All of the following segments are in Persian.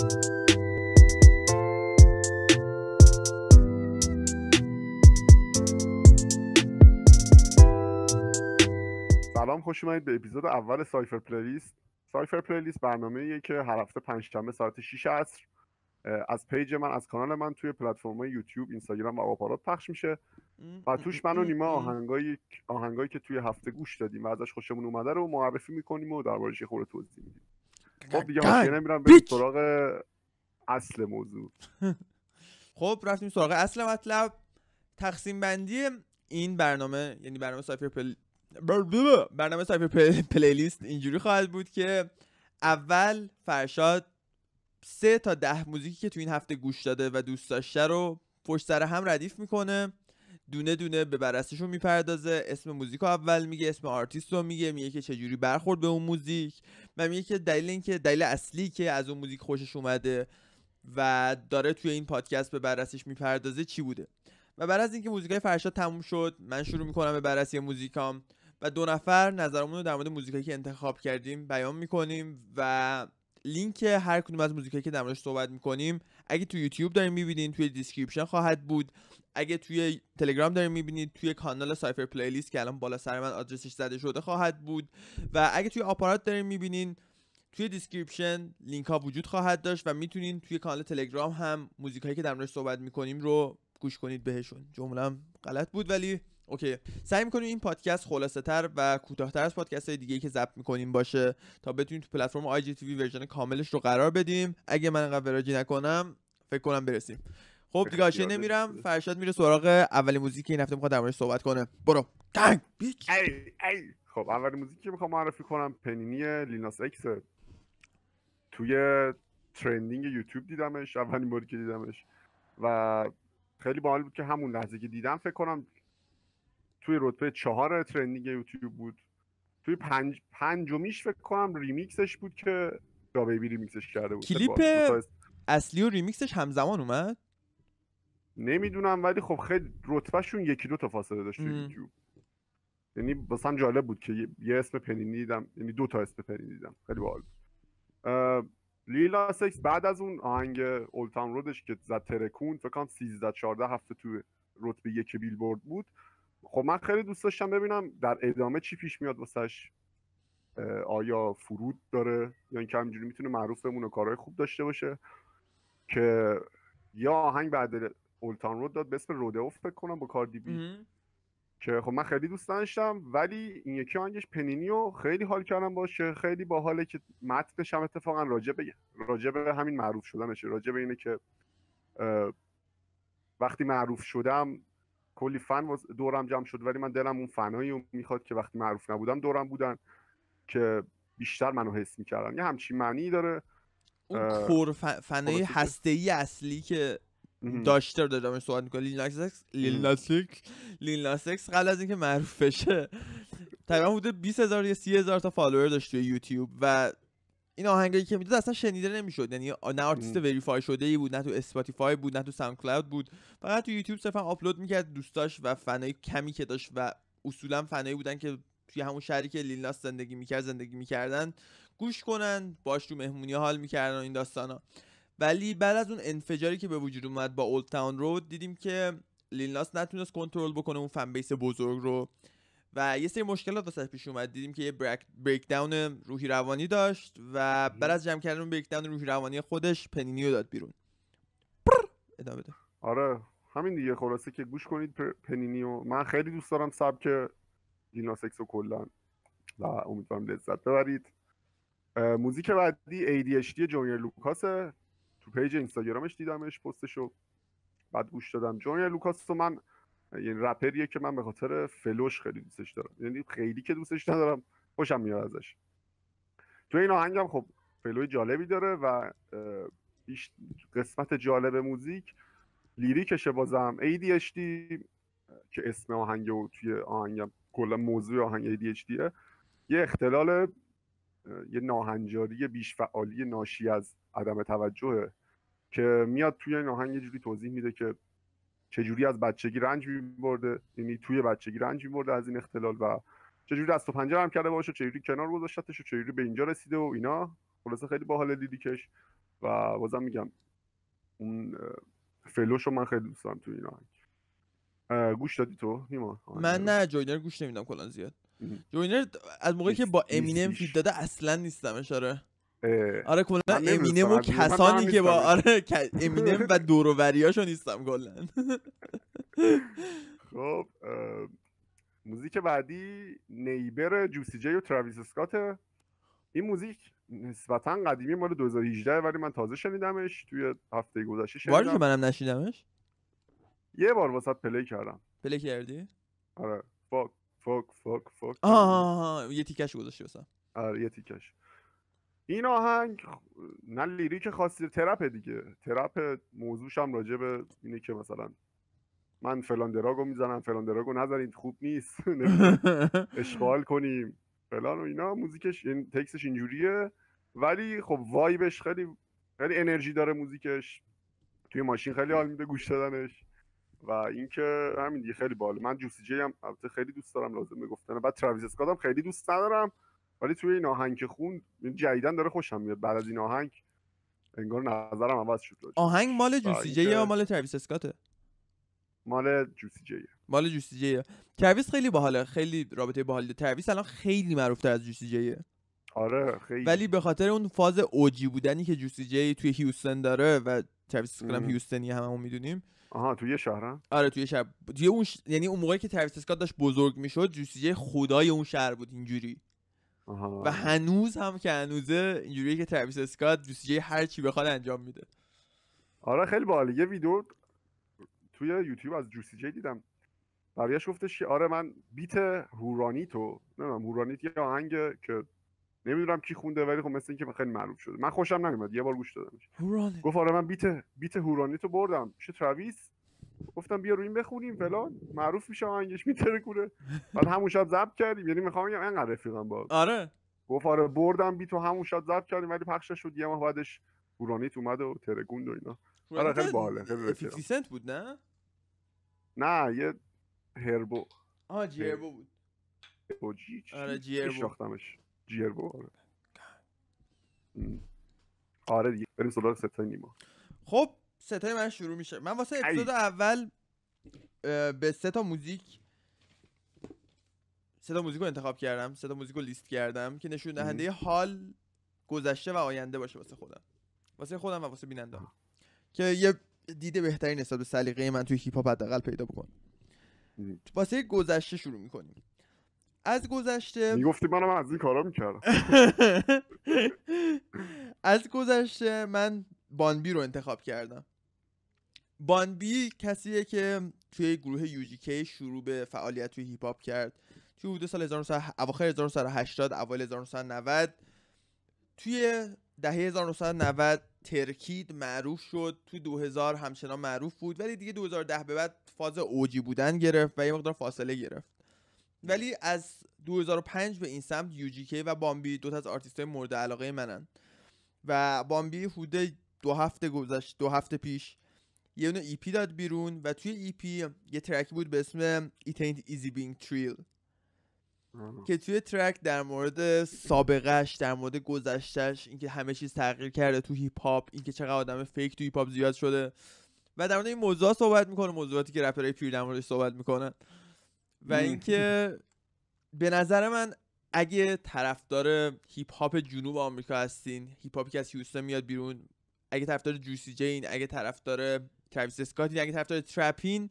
سلام خوش اومدید به اپیزود اول سایفر پلیلیست سایفر پلیلیست برنامه ایه که هر هفته پنجشنبه ساعت 6 عصر از پیج من از کانال من توی پلتفرم یوتیوب اینستاگرام و آپارات پخش میشه و توش من و نیما آهنگایی آهنگایی که توی هفته گوش دادیم و ازش خوشمون اومده رو معرفی میکنیم و دربارش خورده توضیح میدیم خب, خب دیگه سراغ اصل موضوع خب رفتیم سراغ اصل مطلب تقسیم بندی این برنامه یعنی برنامه سایفر برنامه پلیلیست اینجوری خواهد بود که اول فرشاد سه تا ده موزیکی که تو این هفته گوش داده و دوست داشته رو پشت سر هم ردیف میکنه دونه دونه به بررسیشون میپردازه اسم موزیک اول میگه اسم آرتیست رو میگه میگه که چجوری برخورد به اون موزیک و میگه که دلیل اینکه دلیل اصلی که از اون موزیک خوشش اومده و داره توی این پادکست به بررسیش میپردازه چی بوده و بعد از اینکه موزیکای فرشاد تموم شد من شروع میکنم به بررسی موزیکام و دو نفر نظرمون رو در مورد موزیکایی که انتخاب کردیم بیان میکنیم و لینک هر کدوم از موزیکایی که در موردش صحبت میکنیم اگه تو یوتیوب داریم میبینین توی دیسکریپشن خواهد بود اگه توی تلگرام دارین میبینید توی کانال سایفر پلیلیست که الان بالا سر من آدرسش زده شده خواهد بود و اگه توی آپارات دارین میبینین توی دیسکریپشن لینک ها وجود خواهد داشت و میتونین توی کانال تلگرام هم موزیک هایی که در موردش صحبت میکنیم رو گوش کنید بهشون هم غلط بود ولی اوکی سعی میکنیم این پادکست خلاصه و کوتاهتر از پادکست های دیگه که ضبط میکنیم باشه تا بتونیم تو پلتفرم آی ورژن کاملش رو قرار بدیم اگه من نکنم فکر کنم برسیم خب دیگه آشه نمیرم فرشاد میره سراغ اولین موزیک این هفته میخواد در صحبت کنه برو خب اولی موزیک که میخوام معرفی کنم پنینی لیناس اکس توی ترندینگ یوتیوب دیدمش اولین باری که دیدمش و خیلی باحال بود که همون لحظه که دیدم فکر کنم توی رتبه چهار ترندینگ یوتیوب بود توی پنج پنجمیش فکر کنم ریمیکسش بود که دا بیبی ریمیکسش کرده بود کلیپ اصلی و ریمیکسش همزمان اومد نمیدونم ولی خب خیلی رتبهشون یکی دو تا فاصله داشت توی یوتیوب یعنی هم جالب بود که یه اسم پنینی دیدم یعنی دو تا اسم پنینی دیدم خیلی باحال لیلا سکس بعد از اون آهنگ اولتام رودش که زد ترکون فکر کنم 13 14 هفته تو رتبه یک بیلبورد بود خب من خیلی دوست داشتم ببینم در ادامه چی پیش میاد واسش آیا فرود داره یا یعنی اینکه همینجوری میتونه معروف بمونه کارهای خوب داشته باشه که یا آهنگ بعد اولتان رود داد به اسم رودئوف فکر کنم با بی که خب من خیلی دوست داشتم ولی این یکی آهنگش پنینیو خیلی حال کردم باشه خیلی با حاله که متنش هم اتفاقا راجع به همین معروف شدنشه راجع به اینه که وقتی معروف شدم کلی فن دورم جمع شد ولی من دلم اون فنایی رو میخواد که وقتی معروف نبودم دورم بودن که بیشتر منو حس میکردن یه همچین معنی داره اون کور فنای اصلی که داشته رو دارم صحبت میکنه لیناسکس لیناسکس اکس قبل از اینکه معروف بشه تقریبا حدود 20 هزار یا 30 هزار تا فالوور داشت توی یوتیوب و این آهنگایی که میداد اصلا شنیده نمیشد یعنی نه آرتیست وریفای شده ای بود نه تو اسپاتیفای بود نه تو ساوند کلاود بود فقط تو یوتیوب صرفا آپلود میکرد دوستاش و فنای کمی که داشت و اصولا فنایی بودن که توی همون شهری که لیلناس زندگی میکرد زندگی میکردن گوش کنن باش تو مهمونی حال میکردن این داستانا ولی بعد از اون انفجاری که به وجود اومد با اولد تاون رود دیدیم که لیناس نتونست کنترل بکنه اون فن بیس بزرگ رو و یه سری مشکلات واسه پیش اومد دیدیم که یه بریک داون روحی روانی داشت و بعد از جمع کردن اون بریک داون روحی روانی خودش پنینیو داد بیرون ادامه بده آره همین دیگه خلاصه که گوش کنید پنینیو من خیلی دوست دارم سبک دیناسکس و کلا و امیدوارم لذت ببرید موزیک بعدی ADHD جونیر لوکاسه تو پیج اینستاگرامش دیدمش پستشو بعد گوش دادم جونی لوکاس تو من یعنی رپریه که من به خاطر فلوش خیلی دوستش دارم یعنی خیلی که دوستش ندارم خوشم میاد ازش تو این آهنگم خب فلوی جالبی داره و قسمت جالب موزیک لیریکشه بازم ADHD که اسم آهنگ و توی آهنگم کلا موضوع آهنگ ADHD یه اختلال یه ناهنجاری بیش فعالی ناشی از عدم توجهه که میاد توی این آهنگ یه جوری توضیح میده که چجوری از بچگی رنج میبرده یعنی توی بچگی رنج میبرده از این اختلال و چجوری دست و پنجه هم کرده باشه و چجوری کنار گذاشتش و چجوری به اینجا رسیده و اینا خلاصه خیلی باحال دیدیکش و بازم میگم اون فلوش رو من خیلی دوست دارم توی این آهنگ گوش دادی تو نیما من نه جوینر گوش نمیدم کلا زیاد جوینر از موقعی که با امینم فید داده اصلا نیستم اشاره آره کلا امینم و کسانی که با آره امینم و دوروریاشو نیستم کلا خب موزیک بعدی نیبر جوسی جی و تراویس اسکات این موزیک نسبتا قدیمی مال 2018 ولی من تازه شنیدمش توی هفته گذشته شنیدم باری که منم نشیدمش یه بار واسط پلی کردم پلی کردی آره فوک فوک فوک فوک آه, آه, یه تیکش گذاشتی واسه آره یه تیکش این آهنگ نه لیریک خاصی ترپه دیگه ترپ موضوعش هم راجع به اینه که مثلا من فلان دراگو میزنم فلان دراگو نزنید خوب نیست اشغال کنیم فلان و اینا موزیکش این تکسش اینجوریه ولی خب وایبش خیلی خیلی انرژی داره موزیکش توی ماشین خیلی حال میده گوش دادنش و اینکه همین دیگه خیلی باله من جوسی جی هم خیلی دوست دارم لازم به بعد ترویز هم خیلی دوست ندارم ولی توی این آهنگ که خون جدیدن داره خوشم میاد بعد از این آهنگ انگار نظرم عوض شد آهنگ مال جوسی جی یا مال ترویس اسکاته مال جوسی جی مال جوسی جی ترویس خیلی باحاله خیلی رابطه باحاله ترویس الان خیلی معروف تر از جوسی جیه آره خیلی ولی به خاطر اون فاز اوجی بودنی که جوسی جی توی هیوستن داره و ترویس اسکات هم هیوستنی هممون میدونیم آها توی شهرن آره توی شهر توی اون یعنی اون موقعی که ترویس اسکات داشت بزرگ میشد جوسی جی خدای اون شهر بود اینجوری و هنوز هم که هنوزه اینجوریه که ترویس اسکات جی هر چی بخواد انجام میده آره خیلی باحال یه ویدیو توی یوتیوب از جوسی جی دیدم برایش گفتش که آره من بیت هورانی تو نمیدونم هورانی یه آهنگ که نمیدونم کی خونده ولی خب مثل اینکه خیلی معروف شده من خوشم نمیاد یه بار گوش دادمش گفت آره من بیت بیت هورانی تو بردم چه ترویس گفتم بیا این بخونیم فلان معروف میشه آهنگش میترکونه بعد همون شب ضبط کردیم یعنی میخوام بگم انقدر رفیقم با آره گفت آره بردم بی تو همون شب ضبط کردیم ولی پخش شد یه ماه بعدش اورانیت اومد و ترگوند و اینا آره خیلی باحاله خیلی سنت بود نه نه یه هربو آه جیربو بود هربو جی آره جیربو شاختمش جیربو آره آره دیگه بریم سراغ ستای نیما خب ستای من شروع میشه من واسه اپیزود اول به سه تا موزیک سه تا موزیک رو انتخاب کردم سه تا موزیک رو لیست کردم که نشون دهنده حال گذشته و آینده باشه واسه خودم واسه خودم و واسه بیننده که یه دیده بهترین نسبت به سلیقه من توی هیپ هاپ حداقل پیدا بکن واسه گذشته شروع میکنیم از گذشته میگفتی منم از این کارا میکردم از گذشته من بانبی رو انتخاب کردم بانبی کسیه که توی گروه که شروع به فعالیت توی هیپ کرد توی حدود سال 1900 اواخر 1980 اول 1990 توی دهه 1990 ترکید معروف شد تو 2000 همچنان معروف بود ولی دیگه 2010 به بعد فاز اوجی بودن گرفت و یه مقدار فاصله گرفت ولی از 2005 به این سمت کی و بامبی دو تا از آرتیست مورد علاقه منن و بامبی حدود دو هفته گذشت دو هفته پیش یه اونو ای پی داد بیرون و توی ای پی یه ترکی بود به اسم ایتنت ایزی بینگ تریل که توی ترک در مورد سابقهش در مورد گذشتش اینکه همه چیز تغییر کرده تو هیپ هاپ اینکه چقدر آدم فیک تو هیپ هاپ زیاد شده و در مورد این موضوع صحبت میکنه موضوعاتی که رپرای پیر در موردش صحبت میکنن و اینکه به نظر من اگه طرفدار هیپ هاپ جنوب آمریکا هستین هیپ هاپی که از هیوستن میاد بیرون اگه طرفدار جوسی جین اگه طرفدار ترویس اسکاتی اگه طرفدار ترپین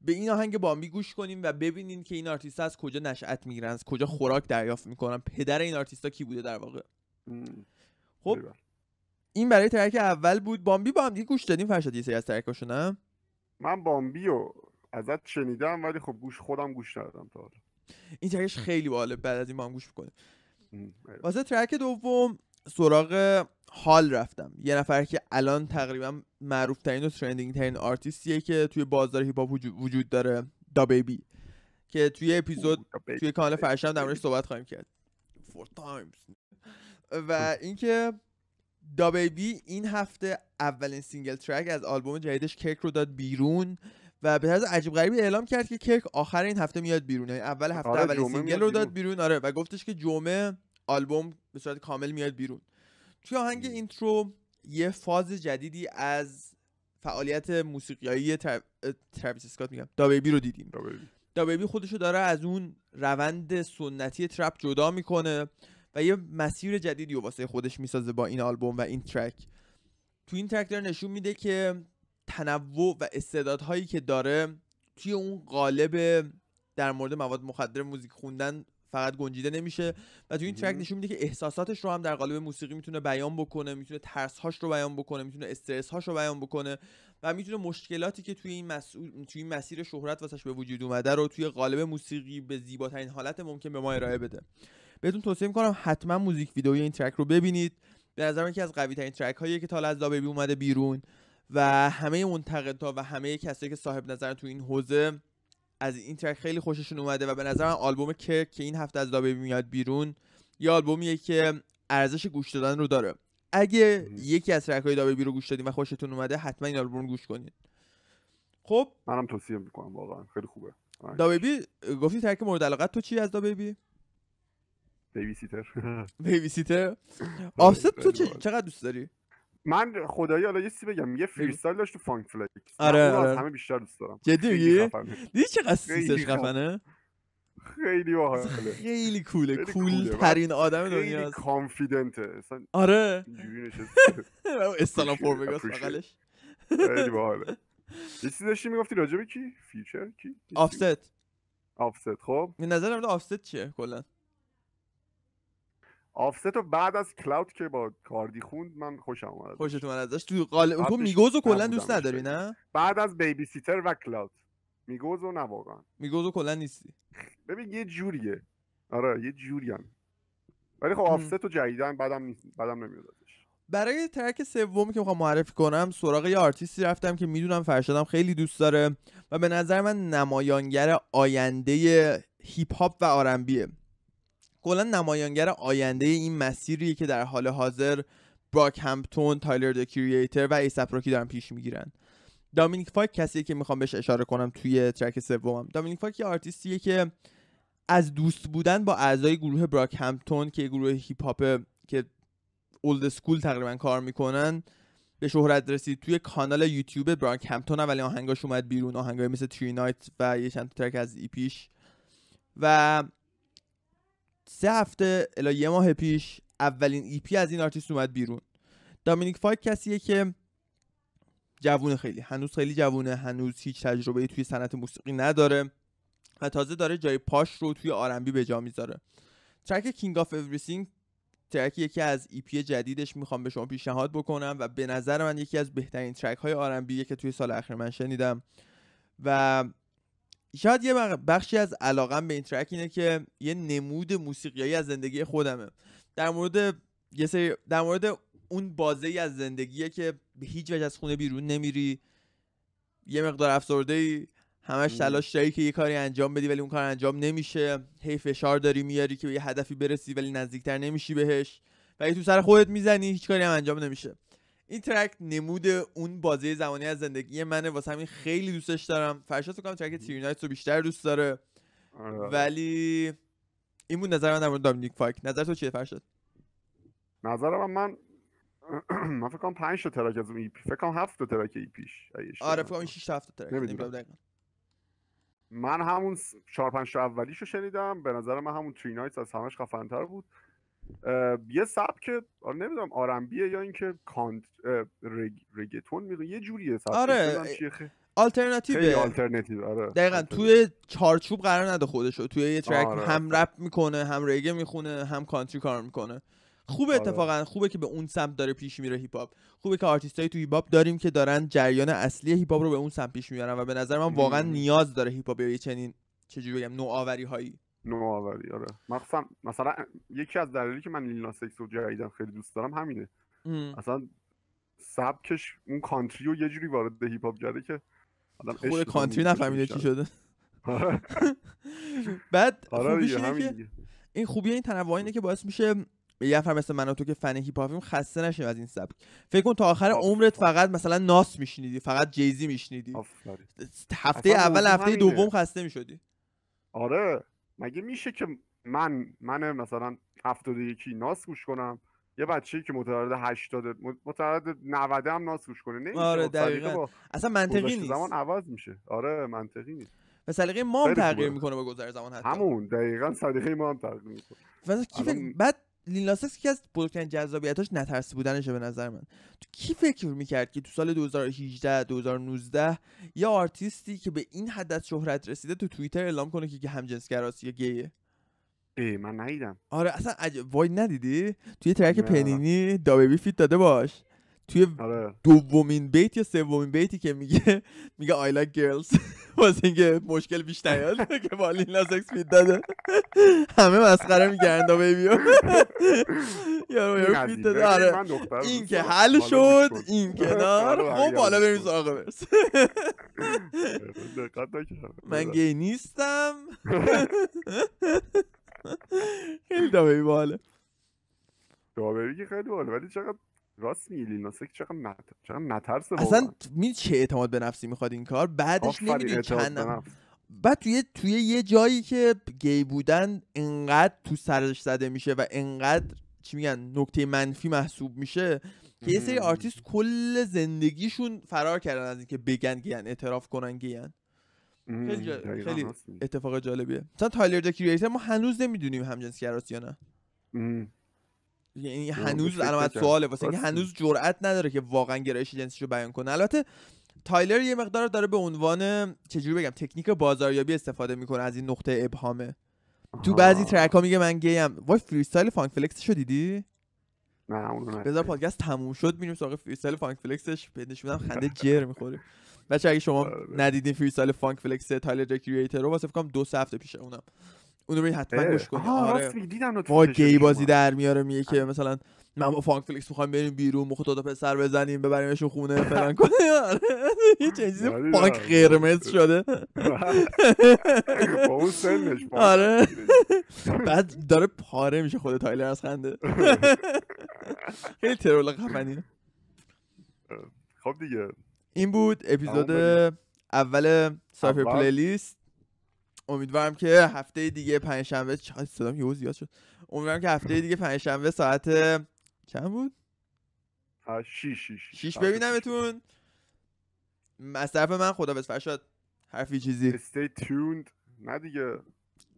به این آهنگ بامبی گوش کنیم و ببینین که این آرتیست از کجا نشأت میگیرن از کجا خوراک دریافت میکنن پدر این آرتیستا کی بوده در واقع خب این برای ترک اول بود بامبی با هم دیگه گوش دادیم فرشاد یه سری از ترکاشو نه من بامبی رو ازت شنیدم ولی خب گوش خودم گوش ندادم تا حالا این ترکش خیلی باحاله بعد از این ما هم گوش میکنه واسه ترک دوم سراغ حال رفتم یه نفر که الان تقریبا معروف ترین و ترندینگ ترین آرتیستیه که توی بازار هیپ هاپ وجود داره دا بیبی که توی اپیزود توی کانال فرشم در موردش صحبت خواهیم کرد فور تایمز و اینکه دا بیبی این هفته اولین سینگل ترک از آلبوم جدیدش کیک رو داد بیرون و به طرز عجیب غریبی اعلام کرد که کیک آخر این هفته میاد بیرون یعنی اول هفته آره اولین سینگل رو داد بیرون آره و گفتش که جمعه آلبوم به صورت کامل میاد بیرون توی آهنگ اینترو یه فاز جدیدی از فعالیت موسیقیایی ترویس اسکات میگم دابیبی رو دیدیم دابیبی خودش رو داره از اون روند سنتی ترپ جدا میکنه و یه مسیر جدیدی رو واسه خودش میسازه با این آلبوم و این ترک تو این ترک داره نشون میده که تنوع و استعدادهایی که داره توی اون قالب در مورد مواد مخدر موزیک خوندن فقط گنجیده نمیشه و تو این ترک نشون میده که احساساتش رو هم در قالب موسیقی میتونه بیان بکنه میتونه ترسهاش رو بیان بکنه میتونه استرس هاش رو بیان بکنه و میتونه مشکلاتی که توی این, توی مسیر شهرت واسش به وجود اومده رو توی قالب موسیقی به زیباترین حالت ممکن به ما ارائه بده بهتون توصیه میکنم حتما موزیک ویدئوی این ترک رو ببینید به من یکی از قوی ترین ترک هایی که تا از اومده بیرون و همه منتقدها و همه کسایی که صاحب نظر تو این حوزه از این ترک خیلی خوششون اومده و به من آلبوم کرک که این هفته از دابیبی میاد بیرون یه آلبومیه که ارزش گوش دادن رو داره اگه یکی از ترک های دابه رو گوش دادیم و خوشتون اومده حتما این آلبوم رو گوش کنید خب منم توصیه میکنم واقعا خیلی خوبه دابه بی گفتی ترک مورد علاقت تو چی از دابه بی بیبی سیتر بیبی سیتر آره، آفست تو چقدر دوست داری من خدایی حالا یه سی بگم یه فریستایل داشت تو فانک فلکس آره آره. همه بیشتر دوست دارم جدی میگی دیدی چقدر سیسش خفنه خیلی باحاله خیلی کوله کول ترین آدم دنیا خیلی کانفیدنته آره. آره استلام فور بگاس بغلش خیلی باحاله یه چیزی داشتی میگفتی راجبه کی فیچر کی آفست آفست خب به نظرم آفست چیه کلا آفست رو بعد از کلاود که با کاردی خوند من خوشم اومد خوشت اومد ازش تو قال تو میگوز و کلا دوست نداری نه بعد از بیبی سیتر و کلاود میگوز و نه واقعا میگوز و کلا نیستی ببین یه جوریه آره یه جوری هم ولی خب آفست رو جدیدن بعدم نیست بعدم برای ترک سومی که میخوام معرفی کنم سراغ یه آرتیستی رفتم که میدونم فرشادم خیلی دوست داره و به نظر من نمایانگر آینده هیپ هاپ و آرنبیه کلا نمایانگر آینده این مسیریه که در حال حاضر براک همپتون، تایلر د و ایسپ روکی دارن پیش میگیرن دامینیک فاک کسیه که میخوام بهش اشاره کنم توی ترک سومم دامینیک فاک یه آرتیستیه که از دوست بودن با اعضای گروه براک همپتون که گروه هیپ هاپ که اولد سکول تقریبا کار میکنن به شهرت رسید توی کانال یوتیوب براک همپتون اولین آهنگاش اومد بیرون آهنگای مثل تری نایت و یه چند ترک از ایپیش و سه هفته الا یه ماه پیش اولین ای پی از این آرتیست اومد بیرون دامینیک فایک کسیه که جوونه خیلی هنوز خیلی جوونه هنوز هیچ تجربه توی صنعت موسیقی نداره و تازه داره جای پاش رو توی آرنبی به جا میذاره ترک کینگ آف اوریسینگ ترک یکی از ای پی جدیدش میخوام به شما پیشنهاد بکنم و به نظر من یکی از بهترین ترک های آرنبیه که توی سال اخیر من شنیدم و شاید یه بخشی از علاقم به این ترک اینه که یه نمود موسیقیایی از زندگی خودمه در مورد یه سری در مورد اون بازه ای از زندگیه که به هیچ وجه از خونه بیرون نمیری یه مقدار افسرده ای همش تلاش داری که یه کاری انجام بدی ولی اون کار انجام نمیشه هی فشار داری میاری که به یه هدفی برسی ولی نزدیکتر نمیشی بهش و تو سر خودت میزنی هیچ کاری هم انجام نمیشه این ترک نمود اون بازی زمانی از زندگی منه واسه همین خیلی دوستش دارم فرشاد کنم ترک تیرینایت رو بیشتر دوست داره آره. ولی این بود نظر من در مورد دامینیک پاک نظر تو چیه فرشاد نظرم من من فکر کنم 5 تا ترک از اون پی فکر کنم 7 تا ترک پیش آره فکر کنم 6 تا 7 ترک یعنی من همون 4 5 تا اولیشو شنیدم به نظر من همون تری نایتس از همش خفن‌تر بود یه سبک آره نمیدونم آرنبیه یا اینکه کانت رگ... رگتون میگه یه جوریه آره آلترناتیو آره دقیقا توی چارچوب قرار نده خودشو توی یه ترک آره، هم آره. رپ میکنه هم رگه میخونه هم کانتری کار میکنه خوبه آره. اتفاقا خوبه که به اون سمت داره پیش میره هیپ هاپ خوبه که آرتیستای توی هیپ هاپ داریم که دارن جریان اصلی هیپ هاپ رو به اون سمت پیش میبرن و به نظر من واقعا نیاز داره هیپ هاپ به چنین چجوری بگم نوآوری هایی نوآوری آره مخصوصا مثلا یکی از دلایلی که من لیل ناس رو جدیدن خیلی دوست دارم همینه ام. اصلا سبکش اون کانتری رو یه جوری وارد هیپ هاپ کرده که آدم خود خب، کانتری نفهمیده چی شده بعد آره خوبیش اینه که این خوبی این تنوع اینه که باعث میشه یه نفر مثل من تو که فن هیپ هاپیم خسته نشیم از این سبک فکر کن تا آخر عمرت فقط مثلا ناس میشنیدی فقط جیزی میشنیدی هفته اول هفته دوم خسته میشدی آره مگه میشه که من من مثلا 71 ناس گوش کنم یه بچه‌ای که متولد 80 متولد 90 هم ناس گوش کنه نمیشه آره دقیقاً اصلا منطقی نیست زمان عوض میشه آره منطقی نیست و سلیقه ما هم تغییر میکنه با گذر زمان حتی همون دقیقا سلیقه ما هم تغییر میکنه کی بعد سکس یکی از بزرگترین جذابیتاش نترسی بودنشه به نظر من تو کی فکر میکرد که تو سال 2018 2019 یه آرتیستی که به این حد از شهرت رسیده تو توییتر اعلام کنه که همجنسگراسی یا گیه ای من ندیدم آره اصلا عجب وای ندیدی توی ترک پنینی دابیبی فیت داده باش توی آره. دومین بیت یا سومین بیتی که میگه میگه آی لایک گرلز واسه اینکه مشکل بیشتر یاد که با لینا سکس داده همه مسخره میگردن دا بیبی یارو یارو فیت داده آره. این که آره، خب، حل شد این کنار خب بالا بریم سراغ برس من گی نیستم خیلی دا بیبی باله که خیلی باله ولی چقدر راست میگی چقدر نت... چقدر اصلا می چه اعتماد به نفسی میخواد این کار بعدش نمیدونی چند بعد توی توی یه جایی که گی بودن انقدر تو سرش زده میشه و انقدر چی میگن نکته منفی محسوب میشه که یه سری آرتیست کل زندگیشون فرار کردن از اینکه بگن گیان اعتراف کنن گیان خیلی, خیلی اتفاق جالبیه مثلا تایلر دا ما هنوز نمیدونیم همجنسگراست یا نه یعنی هنوز علامت سواله واسه اینکه هنوز جرئت نداره که واقعا گرایش جنسی رو بیان کنه البته تایلر یه مقدار داره به عنوان چجوری بگم تکنیک بازاریابی استفاده میکنه از این نقطه ابهامه تو بعضی ترک ها میگه من گیم وای فریستایل فانک فلکسشو دیدی نه اونو بذار پادکست تموم شد میریم سراغ فریستایل فانک فلکسش بهش میدم خنده جر میخوره بچه اگه شما آره، بله. ندیدین فریستایل فانک فلکس تایلر رو واسه فکر کنم دو هفته پیش اونم اونو برید حتما گوش کنید آره ما گی بازی در میاره میگه که آره. مثلا من با فانک فلیکس میخوایم بریم بیرون مخ پسر بزنیم ببریمشون خونه فلان کنیم آره. یه چیزی فانک یعنی قرمز شده آره بعد داره پاره میشه خود تایلر از خنده خیلی ترول خب دیگه این بود اپیزود اول سایفر پلیلیست امیدوارم که هفته دیگه پنجشنبه صدام یهو زیاد شد امیدوارم که هفته دیگه پنجشنبه ساعت چند بود؟ شیش شیش شیش ببینمتون از طرف من خدا فرشاد حرفی چیزی stay tuned نه دیگه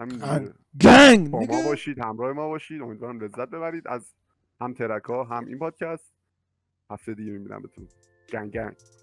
همین گنگ با ما باشید همراه ما باشید امیدوارم لذت ببرید از هم ترک ها هم این پادکست هفته دیگه میبینم بهتون گنگ گنگ